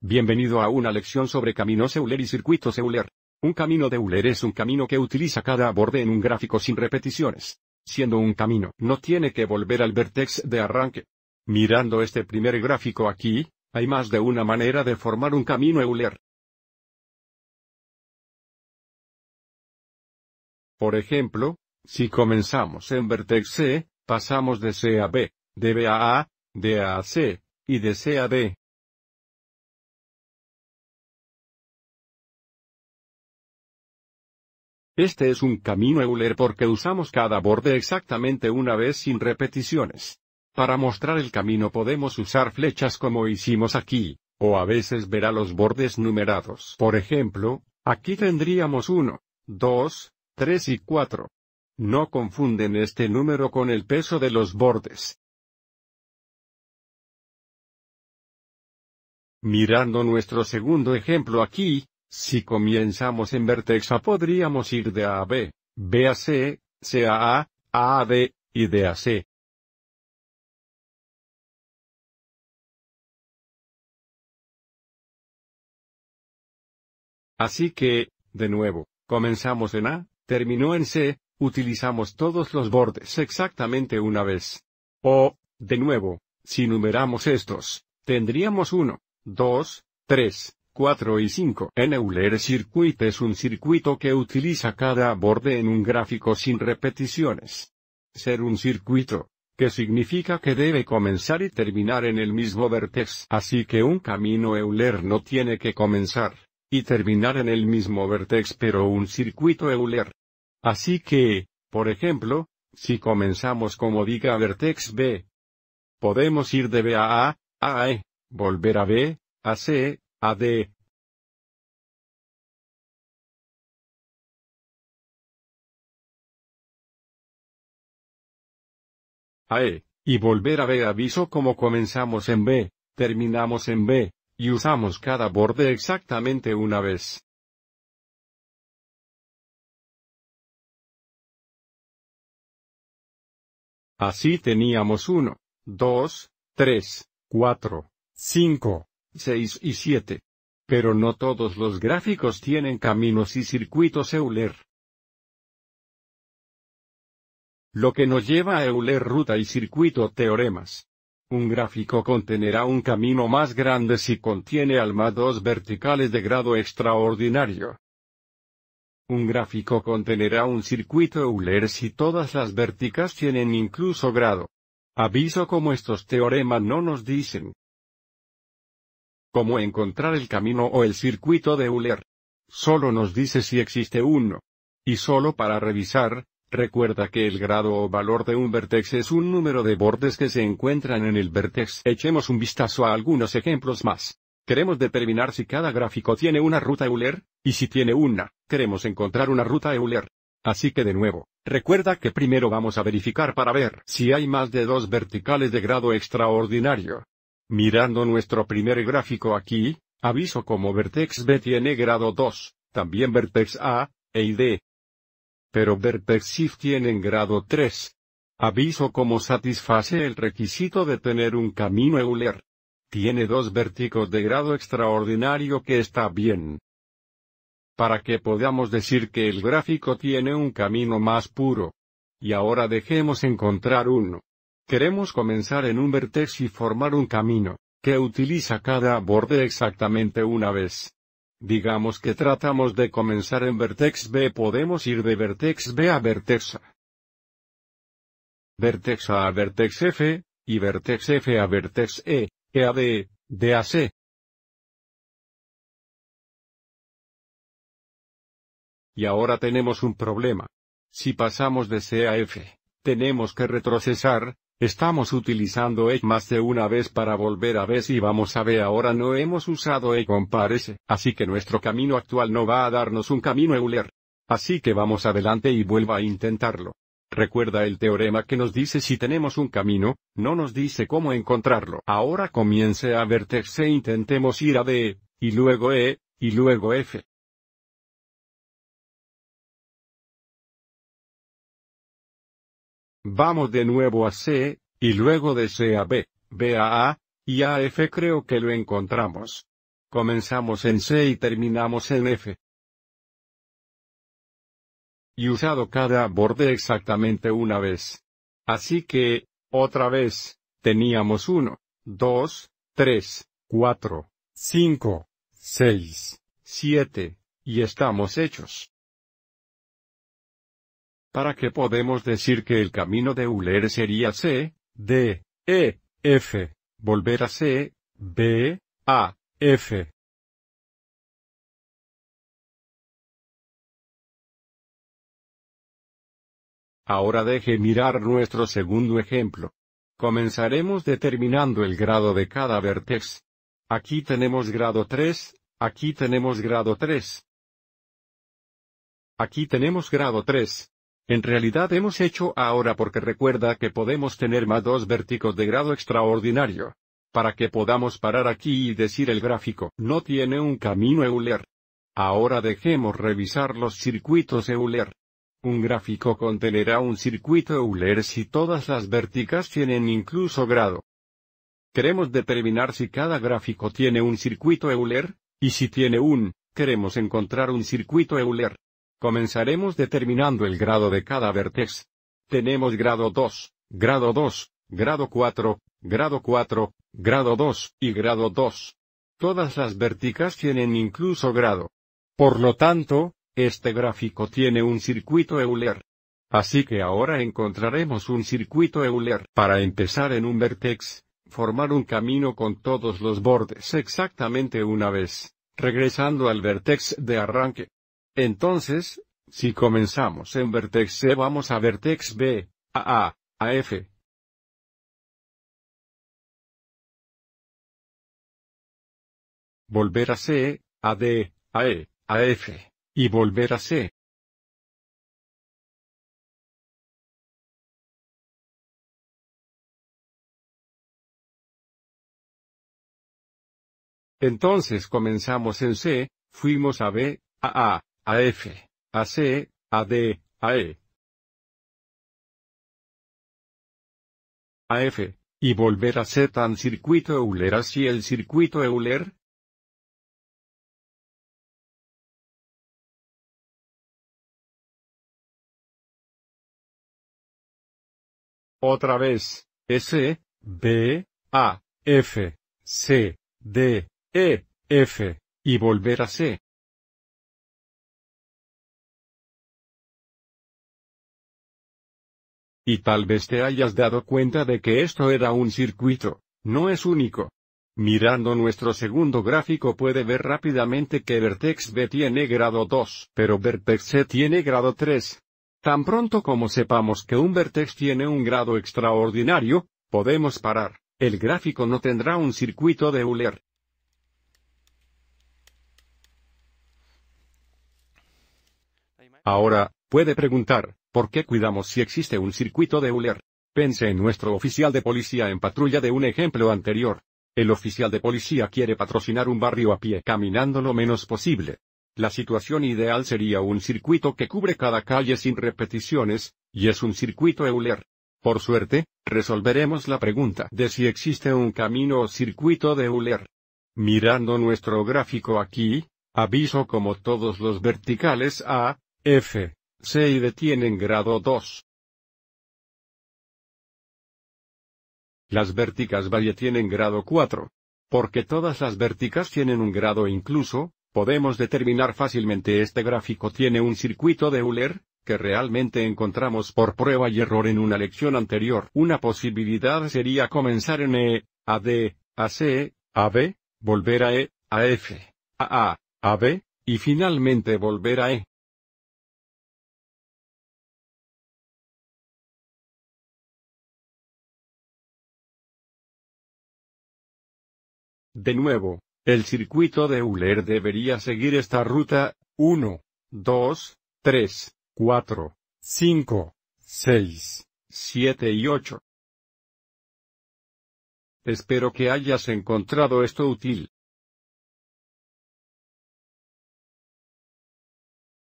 Bienvenido a una lección sobre caminos Euler y circuitos Euler. Un camino de Euler es un camino que utiliza cada borde en un gráfico sin repeticiones. Siendo un camino, no tiene que volver al vertex de arranque. Mirando este primer gráfico aquí, hay más de una manera de formar un camino Euler. Por ejemplo, si comenzamos en vertex C, pasamos de C a B, de B a A, de A a C, y de C a D. Este es un camino Euler porque usamos cada borde exactamente una vez sin repeticiones. Para mostrar el camino podemos usar flechas como hicimos aquí, o a veces verá los bordes numerados. Por ejemplo, aquí tendríamos 1, 2, 3 y 4. No confunden este número con el peso de los bordes. Mirando nuestro segundo ejemplo aquí, si comenzamos en vertex A podríamos ir de A a B, B a C, C a A, A a D, y D a C. Así que, de nuevo, comenzamos en A, terminó en C, utilizamos todos los bordes exactamente una vez. O, de nuevo, si numeramos estos, tendríamos 1, 2, 3, 4 y 5. En Euler Circuit es un circuito que utiliza cada borde en un gráfico sin repeticiones. Ser un circuito, que significa que debe comenzar y terminar en el mismo vértice. Así que un camino Euler no tiene que comenzar, y terminar en el mismo vértice, pero un circuito Euler. Así que, por ejemplo, si comenzamos como diga vertex B, podemos ir de B a A, a E, volver a B, a C, AD AE, y volver a B aviso como comenzamos en B, terminamos en B, y usamos cada borde exactamente una vez. Así teníamos 1, 2, 3, 4, 5, 6 y 7. Pero no todos los gráficos tienen caminos y circuitos Euler. Lo que nos lleva a Euler ruta y circuito teoremas. Un gráfico contenerá un camino más grande si contiene alma dos verticales de grado extraordinario. Un gráfico contenerá un circuito Euler si todas las vérticas tienen incluso grado. Aviso como estos teoremas no nos dicen como encontrar el camino o el circuito de Euler. Solo nos dice si existe uno. Y solo para revisar, recuerda que el grado o valor de un vértice es un número de bordes que se encuentran en el vértice. Echemos un vistazo a algunos ejemplos más. Queremos determinar si cada gráfico tiene una ruta Euler, y si tiene una, queremos encontrar una ruta Euler. Así que de nuevo, recuerda que primero vamos a verificar para ver si hay más de dos verticales de grado extraordinario. Mirando nuestro primer gráfico aquí, aviso como vertex B tiene grado 2, también vertex A, E y D. Pero vertex SIF tienen grado 3. Aviso como satisface el requisito de tener un camino Euler. Tiene dos vérticos de grado extraordinario que está bien. Para que podamos decir que el gráfico tiene un camino más puro. Y ahora dejemos encontrar uno. Queremos comenzar en un vertex y formar un camino, que utiliza cada borde exactamente una vez. Digamos que tratamos de comenzar en vertex B podemos ir de vertex B a vertex A. Vertex A a vertex F, y vertex F a vertex E, E a D, D a C. Y ahora tenemos un problema. Si pasamos de C a F, tenemos que retrocesar, Estamos utilizando E más de una vez para volver a B y vamos a B ahora no hemos usado e comparece, así que nuestro camino actual no va a darnos un camino Euler. Así que vamos adelante y vuelva a intentarlo. Recuerda el teorema que nos dice si tenemos un camino, no nos dice cómo encontrarlo. Ahora comience a vertex e intentemos ir a D, y luego E, y luego F. Vamos de nuevo a C, y luego de C a B, B a A, y a F creo que lo encontramos. Comenzamos en C y terminamos en F. Y usado cada borde exactamente una vez. Así que, otra vez, teníamos 1, 2, 3, 4, 5, 6, 7, y estamos hechos para que podemos decir que el camino de Euler sería C, D, E, F, volver a C, B, A, F. Ahora deje mirar nuestro segundo ejemplo. Comenzaremos determinando el grado de cada vértice. Aquí tenemos grado 3, aquí tenemos grado 3. Aquí tenemos grado 3. En realidad hemos hecho ahora porque recuerda que podemos tener más dos vérticos de grado extraordinario. Para que podamos parar aquí y decir el gráfico, no tiene un camino Euler. Ahora dejemos revisar los circuitos Euler. Un gráfico contenerá un circuito Euler si todas las vérticas tienen incluso grado. Queremos determinar si cada gráfico tiene un circuito Euler, y si tiene un, queremos encontrar un circuito Euler. Comenzaremos determinando el grado de cada vértice. Tenemos grado 2, grado 2, grado 4, grado 4, grado 2 y grado 2. Todas las vérticas tienen incluso grado. Por lo tanto, este gráfico tiene un circuito Euler. Así que ahora encontraremos un circuito Euler para empezar en un vértice, formar un camino con todos los bordes exactamente una vez, regresando al vértice de arranque. Entonces, si comenzamos en vertex C vamos a vertex B, a A, a F. Volver a C, a D, a E, a F, y volver a C. Entonces comenzamos en C, fuimos a B, a A, a A A F, C, D, A E. A F, y volver a C tan circuito Euler así el circuito Euler. Otra vez, S, B, A, F, C, D, E, F, y volver a C. Y tal vez te hayas dado cuenta de que esto era un circuito, no es único. Mirando nuestro segundo gráfico puede ver rápidamente que vertex B tiene grado 2, pero vertex C tiene grado 3. Tan pronto como sepamos que un vertex tiene un grado extraordinario, podemos parar. El gráfico no tendrá un circuito de Euler. Ahora, puede preguntar, ¿Por qué cuidamos si existe un circuito de Euler? Pense en nuestro oficial de policía en patrulla de un ejemplo anterior. El oficial de policía quiere patrocinar un barrio a pie caminando lo menos posible. La situación ideal sería un circuito que cubre cada calle sin repeticiones, y es un circuito Euler. Por suerte, resolveremos la pregunta de si existe un camino o circuito de Euler. Mirando nuestro gráfico aquí, aviso como todos los verticales A, F, C y D tienen grado 2. Las vérticas valle tienen grado 4. Porque todas las vérticas tienen un grado incluso, podemos determinar fácilmente este gráfico tiene un circuito de Euler, que realmente encontramos por prueba y error en una lección anterior. Una posibilidad sería comenzar en E, a D, a C, a B, volver a E, a F, a A, a B, y finalmente volver a E. De nuevo, el circuito de Euler debería seguir esta ruta, 1, 2, 3, 4, 5, 6, 7 y 8. Espero que hayas encontrado esto útil.